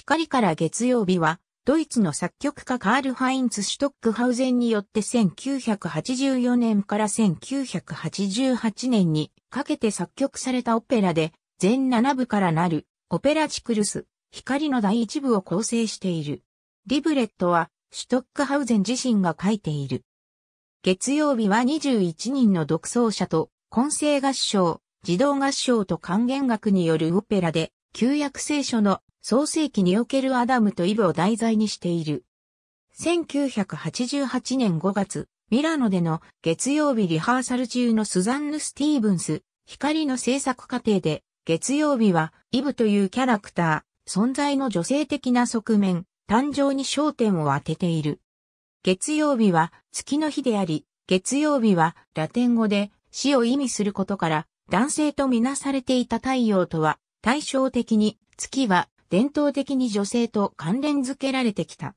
光から月曜日は、ドイツの作曲家カール・ハインツ・シュトックハウゼンによって1984年から1988年にかけて作曲されたオペラで、全7部からなるオペラチクルス、光の第1部を構成している。リブレットは、シュトックハウゼン自身が書いている。月曜日は21人の独奏者と、混声合唱、児童合唱と管弦楽によるオペラで、旧約聖書の創世記におけるアダムとイブを題材にしている。1988年5月、ミラノでの月曜日リハーサル中のスザンヌ・スティーブンス、光の制作過程で、月曜日はイブというキャラクター、存在の女性的な側面、誕生に焦点を当てている。月曜日は月の日であり、月曜日はラテン語で死を意味することから、男性とみなされていた太陽とは、対照的に月は伝統的に女性と関連づけられてきた。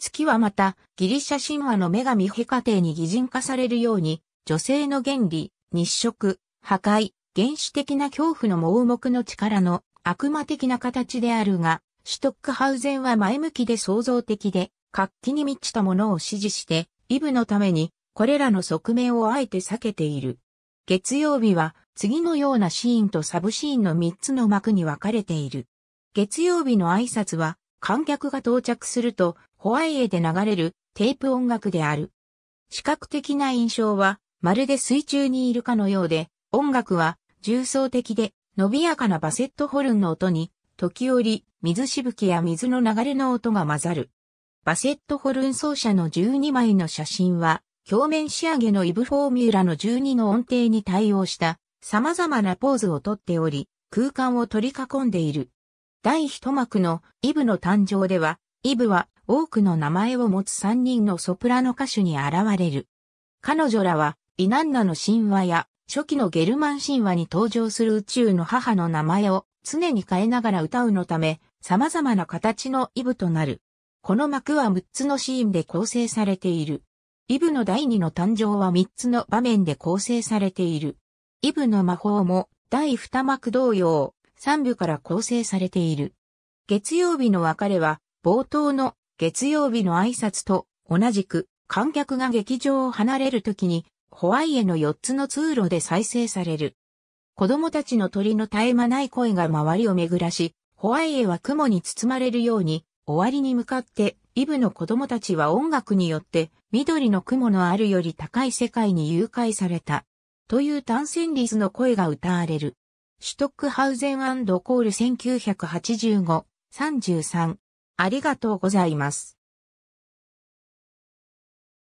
月はまた、ギリシャ神話の女神ヘカテに擬人化されるように、女性の原理、日食、破壊、原始的な恐怖の盲目の力の悪魔的な形であるが、シュトックハウゼンは前向きで創造的で、活気に満ちたものを支持して、イブのために、これらの側面をあえて避けている。月曜日は、次のようなシーンとサブシーンの3つの幕に分かれている。月曜日の挨拶は、観客が到着すると、ホワイエで流れるテープ音楽である。視覚的な印象は、まるで水中にいるかのようで、音楽は重層的で、伸びやかなバセットホルンの音に、時折、水しぶきや水の流れの音が混ざる。バセットホルン奏者の12枚の写真は、表面仕上げのイブフォーミュラの12の音程に対応した様々なポーズをとっており、空間を取り囲んでいる。第一幕のイブの誕生では、イブは多くの名前を持つ三人のソプラノ歌手に現れる。彼女らは、イナンナの神話や初期のゲルマン神話に登場する宇宙の母の名前を常に変えながら歌うのため、様々な形のイブとなる。この幕は6つのシーンで構成されている。イブの第2の誕生は3つの場面で構成されている。イブの魔法も第2幕同様、3部から構成されている。月曜日の別れは、冒頭の月曜日の挨拶と同じく観客が劇場を離れる時にホワイエの4つの通路で再生される。子供たちの鳥の絶え間ない声が周りを巡らし、ホワイエは雲に包まれるように、終わりに向かって、イブの子供たちは音楽によって、緑の雲のあるより高い世界に誘拐された。という単線率の声が歌われる。シュトックハウゼンコール1985-33。ありがとうございます。